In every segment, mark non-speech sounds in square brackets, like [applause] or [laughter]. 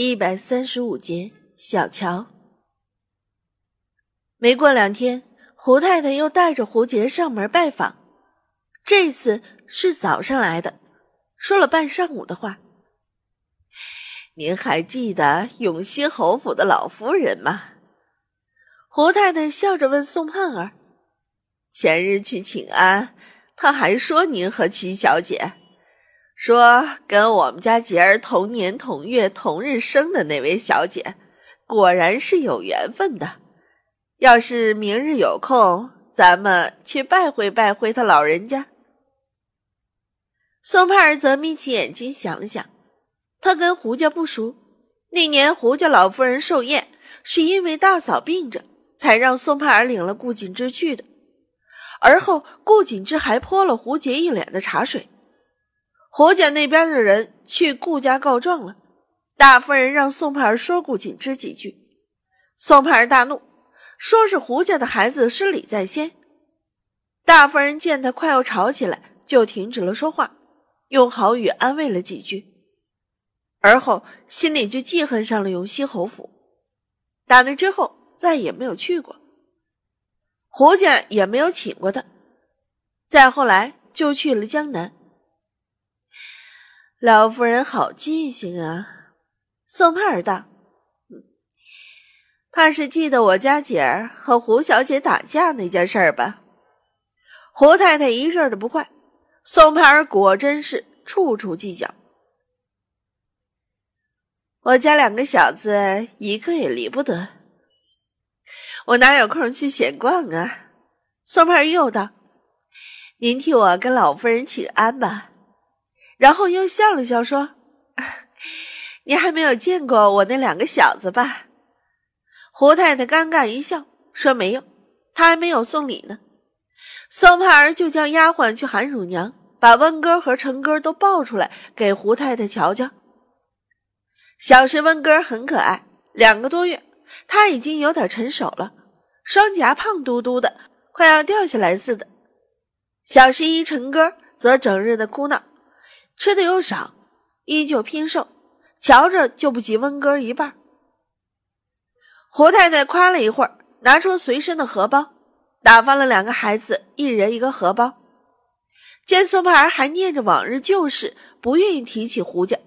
一百三十五节，小乔。没过两天，胡太太又带着胡杰上门拜访，这次是早上来的，说了半上午的话。您还记得永兴侯府的老夫人吗？胡太太笑着问宋盼儿：“前日去请安，他还说您和齐小姐。”说跟我们家杰儿同年同月同日生的那位小姐，果然是有缘分的。要是明日有空，咱们去拜会拜会他老人家。宋盼儿则眯起眼睛想了想，她跟胡家不熟。那年胡家老夫人寿宴，是因为大嫂病着，才让宋盼儿领了顾景之去的。而后顾景之还泼了胡杰一脸的茶水。胡家那边的人去顾家告状了，大夫人让宋盼儿说顾锦之几句，宋盼儿大怒，说是胡家的孩子失礼在先。大夫人见他快要吵起来，就停止了说话，用好语安慰了几句，而后心里就记恨上了永兴侯府。打那之后再也没有去过，胡家也没有请过他。再后来就去了江南。老夫人好记性啊！宋盼儿道：“怕是记得我家姐儿和胡小姐打架那件事吧？”胡太太一阵的不快。宋盼儿果真是处处计较。我家两个小子一个也离不得，我哪有空去闲逛啊？宋盼儿又道：“您替我跟老夫人请安吧。”然后又笑了笑说：“ [laughs] 你还没有见过我那两个小子吧？”胡太太尴尬一笑说：“没有，他还没有送礼呢。”宋盼儿就叫丫鬟去喊乳娘，把温哥和陈哥都抱出来给胡太太瞧瞧。小十温哥很可爱，两个多月他已经有点成熟了，双颊胖嘟嘟的，快要掉下来似的。小十一陈哥则整日的哭闹。吃的又少，依旧偏瘦，瞧着就不及温哥一半。胡太太夸了一会儿，拿出随身的荷包，打发了两个孩子一人一个荷包。见宋盼儿还念着往日旧事，不愿意提起胡家，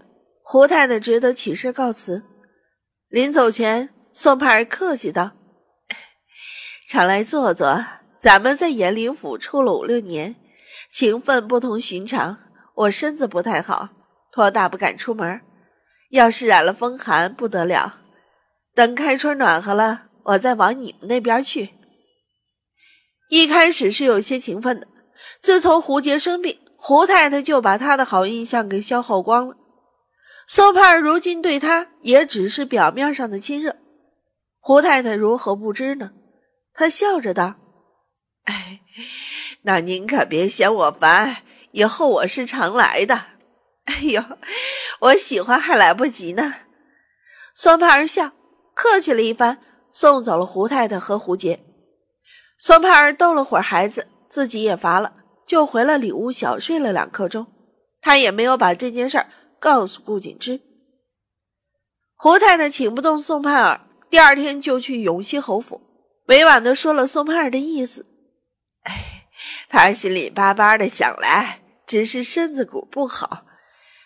胡太太只得起身告辞。临走前，宋盼儿客气道：“ [laughs] 常来坐坐，咱们在延陵府住了五六年，情分不同寻常。”我身子不太好，托大不敢出门。要是染了风寒，不得了。等开春暖和了，我再往你们那边去。一开始是有些情分的，自从胡杰生病，胡太太就把他的好印象给消耗光了。苏盼如今对他也只是表面上的亲热，胡太太如何不知呢？她笑着道：“哎，那您可别嫌我烦。”以后我是常来的，哎呦，我喜欢还来不及呢。宋盼儿笑，客气了一番，送走了胡太太和胡杰。宋盼儿逗了会儿孩子，自己也乏了，就回了里屋小睡了两刻钟。他也没有把这件事儿告诉顾景之。胡太太请不动宋盼儿，第二天就去永西侯府，委婉的说了宋盼儿的意思。哎，他心里巴巴的想来。只是身子骨不好，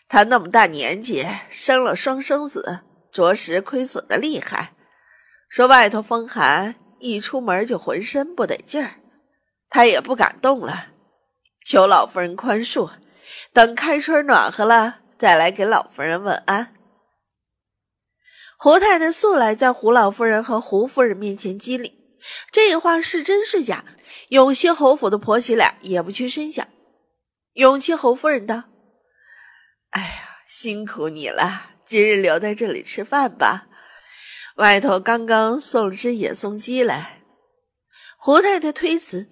他那么大年纪生了双生子，着实亏损的厉害。说外头风寒，一出门就浑身不得劲儿，他也不敢动了。求老夫人宽恕，等开春暖和了再来给老夫人问安。胡太太素来在胡老夫人和胡夫人面前机灵，这话是真是假，有些侯府的婆媳俩也不去深想。永熙侯夫人道：“哎呀，辛苦你了，今日留在这里吃饭吧。外头刚刚送了只野松鸡来。”胡太太推辞，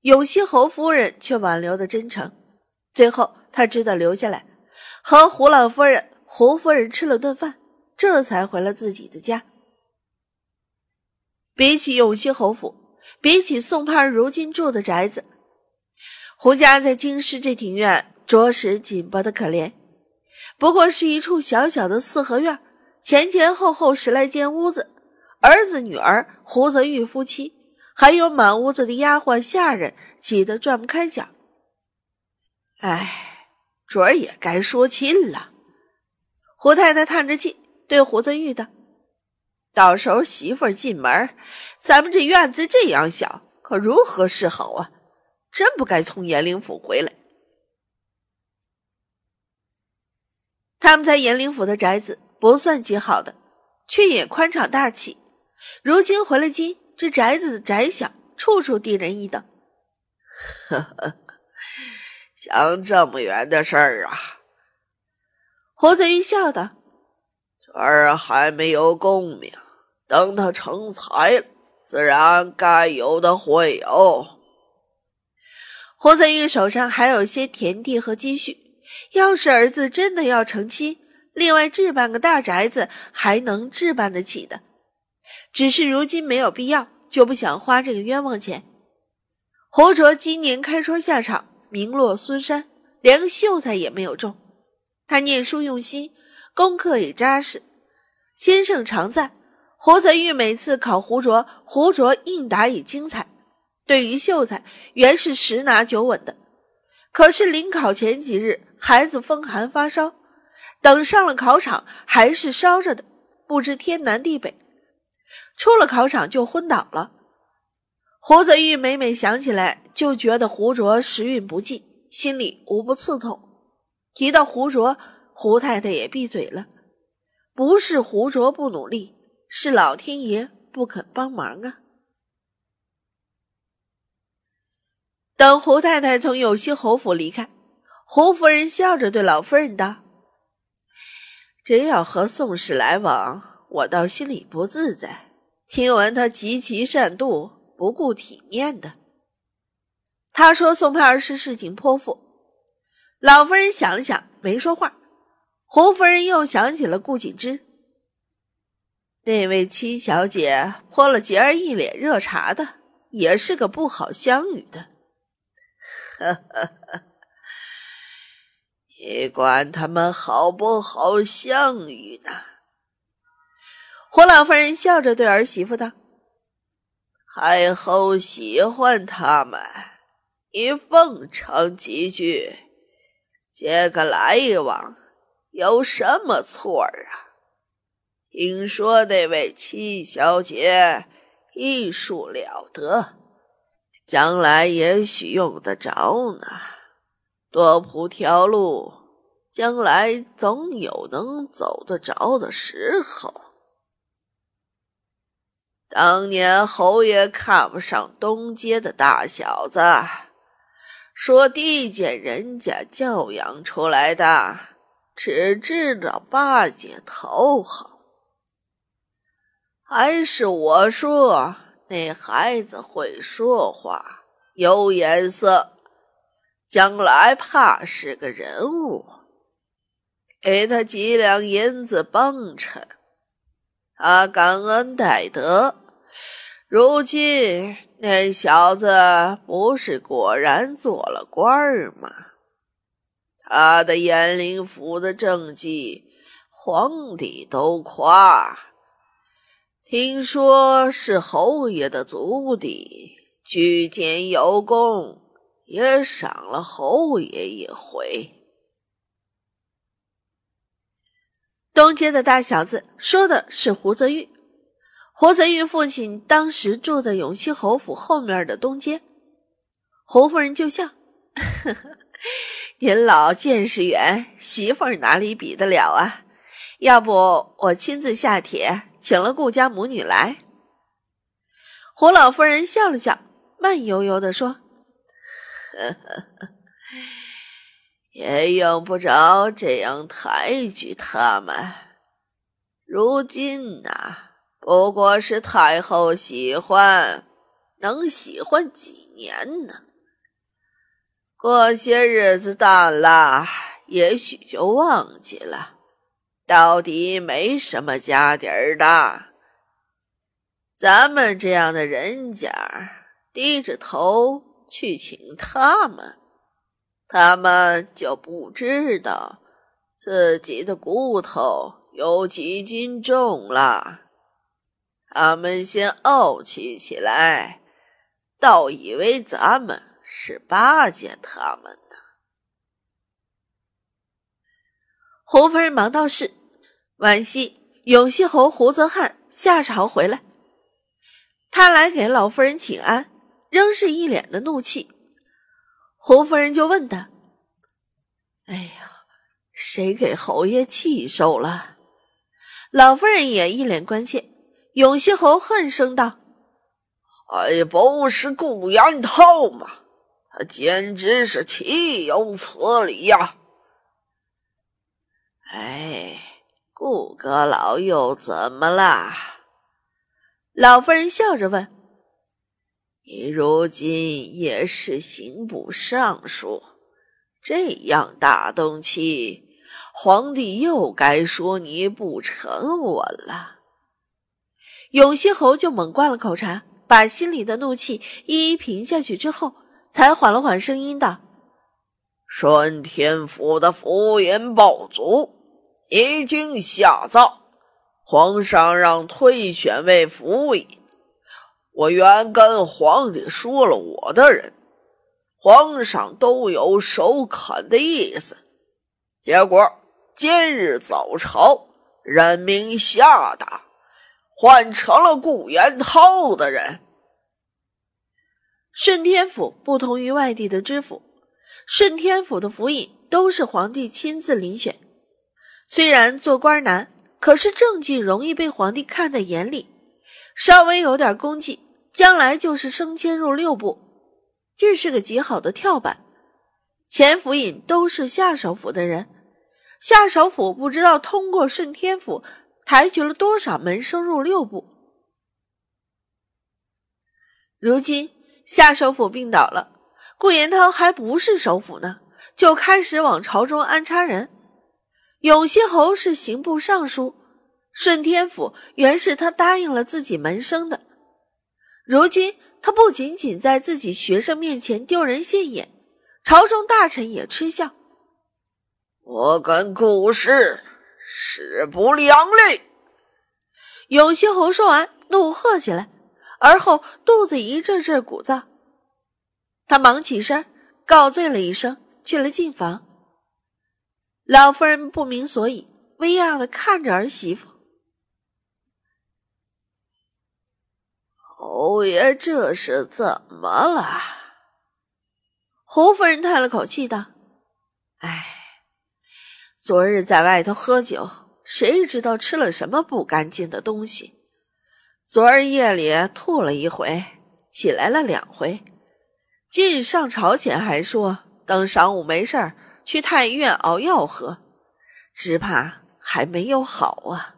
永熙侯夫人却挽留的真诚。最后，她只得留下来，和胡老夫人、胡夫人吃了顿饭，这才回了自己的家。比起永熙侯府，比起宋盼如今住的宅子。胡家在京师这庭院着实紧巴的可怜，不过是一处小小的四合院，前前后后十来间屋子，儿子女儿胡泽玉夫妻，还有满屋子的丫鬟下人，挤得转不开脚。哎，昨儿也该说亲了。胡太太叹着气对胡泽玉道：“到时候媳妇进门，咱们这院子这样小，可如何是好啊？”真不该从延陵府回来。他们在延陵府的宅子不算极好的，却也宽敞大气。如今回了京，这宅子窄小，处处低人一等。[laughs] 想这么远的事儿啊？胡子玉笑道：“儿还没有功名，等他成才了，自然该有的会有。”胡泽玉手上还有些田地和积蓄，要是儿子真的要成亲，另外置办个大宅子还能置办得起的。只是如今没有必要，就不想花这个冤枉钱。胡卓今年开春下场，名落孙山，连个秀才也没有中。他念书用心，功课也扎实，先生常赞。胡泽玉每次考胡卓，胡卓应答也精彩。对于秀才，原是十拿九稳的。可是临考前几日，孩子风寒发烧，等上了考场还是烧着的，不知天南地北，出了考场就昏倒了。胡子玉每每想起来，就觉得胡卓时运不济，心里无不刺痛。提到胡卓，胡太太也闭嘴了。不是胡卓不努力，是老天爷不肯帮忙啊。等胡太太从有兴侯府离开，胡夫人笑着对老夫人道：“真要和宋氏来往，我倒心里不自在。听闻她极其善妒，不顾体面的。她说宋派儿是市井泼妇。”老夫人想了想，没说话。胡夫人又想起了顾锦之，那位七小姐泼了杰儿一脸热茶的，也是个不好相与的。哈哈哈！你管他们好不好？项羽呢？胡老夫人笑着对儿媳妇道：“太后喜欢他们，你奉承几句，接个来往，有什么错啊？听说那位七小姐医术了得。”将来也许用得着呢，多铺条路，将来总有能走得着的时候。当年侯爷看不上东街的大小子，说地界人家教养出来的，只知道巴结讨好。还是我说。那孩子会说话，有眼色，将来怕是个人物。给他几两银子帮衬，他感恩戴德。如今那小子不是果然做了官儿吗？他的延陵府的政绩，皇帝都夸。听说是侯爷的族弟举荐有功，也赏了侯爷一回。东街的大小子说的是胡泽玉，胡泽玉父亲当时住在永兴侯府后面的东街。侯夫人就笑：“ [laughs] 您老见识远，媳妇儿哪里比得了啊？要不我亲自下帖。”请了顾家母女来，胡老夫人笑了笑，慢悠悠的说：“也用不着这样抬举他们。如今呐，不过是太后喜欢，能喜欢几年呢？过些日子大了，也许就忘记了。”到底没什么家底儿的，咱们这样的人家，低着头去请他们，他们就不知道自己的骨头有几斤重了。他们先傲气起来，倒以为咱们是巴结他们呢。侯夫人忙道：“是，惋惜。”永熙侯胡泽汉下朝回来，他来给老夫人请安，仍是一脸的怒气。侯夫人就问他：“哎呀，谁给侯爷气受了？”老夫人也一脸关切。永熙侯恨声道：“哎呀，不是顾延涛吗？他简直是岂有此理呀！”哎，顾阁老又怎么了？老夫人笑着问：“你如今也是刑部尚书，这样大动气，皇帝又该说你不成我了。”永熙侯就猛灌了口茶，把心里的怒气一一平下去之后，才缓了缓声音道：“顺天府的福言暴卒。”已经下葬，皇上让退选为府尹。我原跟皇帝说了我的人，皇上都有首肯的意思。结果今日早朝，任命下达，换成了顾元涛的人。顺天府不同于外地的知府，顺天府的府尹都是皇帝亲自遴选。虽然做官难，可是政绩容易被皇帝看在眼里。稍微有点功绩，将来就是升迁入六部，这是个极好的跳板。前府尹都是夏首府的人，夏首府不知道通过顺天府抬举了多少门生入六部。如今夏首府病倒了，顾延涛还不是首府呢，就开始往朝中安插人。永熙侯是刑部尚书，顺天府原是他答应了自己门生的。如今他不仅仅在自己学生面前丢人现眼，朝中大臣也嗤笑。我敢古氏势不两立。永熙侯说完，怒喝起来，而后肚子一阵阵鼓胀。他忙起身告罪了一声，去了进房。老夫人不明所以，微讶的看着儿媳妇：“侯爷这是怎么了？”胡夫人叹了口气道：“哎，昨日在外头喝酒，谁知道吃了什么不干净的东西？昨儿夜里吐了一回，起来了两回。今日上朝前还说等晌午没事儿。”去太医院熬药喝，只怕还没有好啊。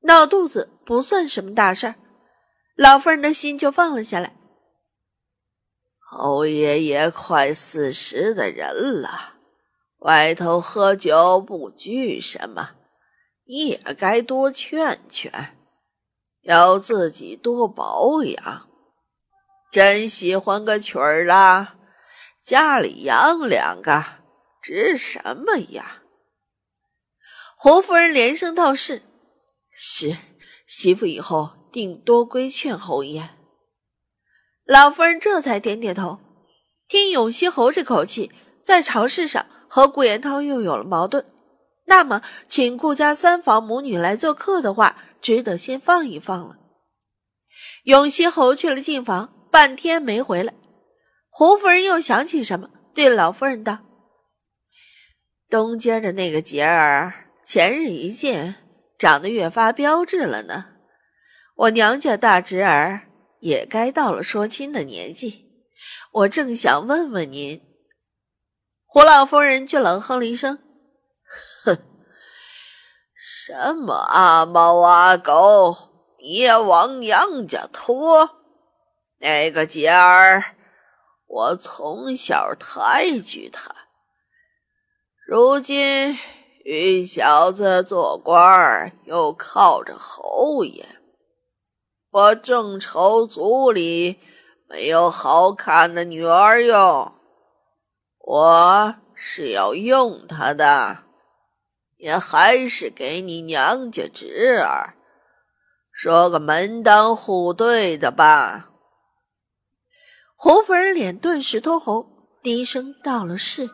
闹肚子不算什么大事儿，老夫人的心就放了下来。侯爷爷快四十的人了，外头喝酒不拘什么，也该多劝劝，要自己多保养。真喜欢个曲儿啦。家里养两个，值什么呀？胡夫人连声道：“是，是，媳妇以后定多规劝侯爷。”老夫人这才点点头。听永熙侯这口气，在朝事上和顾延涛又有了矛盾，那么请顾家三房母女来做客的话，只得先放一放了。永熙侯去了进房，半天没回来。胡夫人又想起什么，对老夫人道：“东街的那个杰儿，前日一见，长得越发标致了呢。我娘家大侄儿也该到了说亲的年纪，我正想问问您。”胡老夫人却冷哼了一声：“哼，什么阿猫阿狗，也往娘家拖那个杰儿。”我从小抬举他，如今与小子做官儿又靠着侯爷，我正愁族里没有好看的女儿用，我是要用他的，也还是给你娘家侄儿说个门当户对的吧。侯夫人脸顿时通红，低声道了是。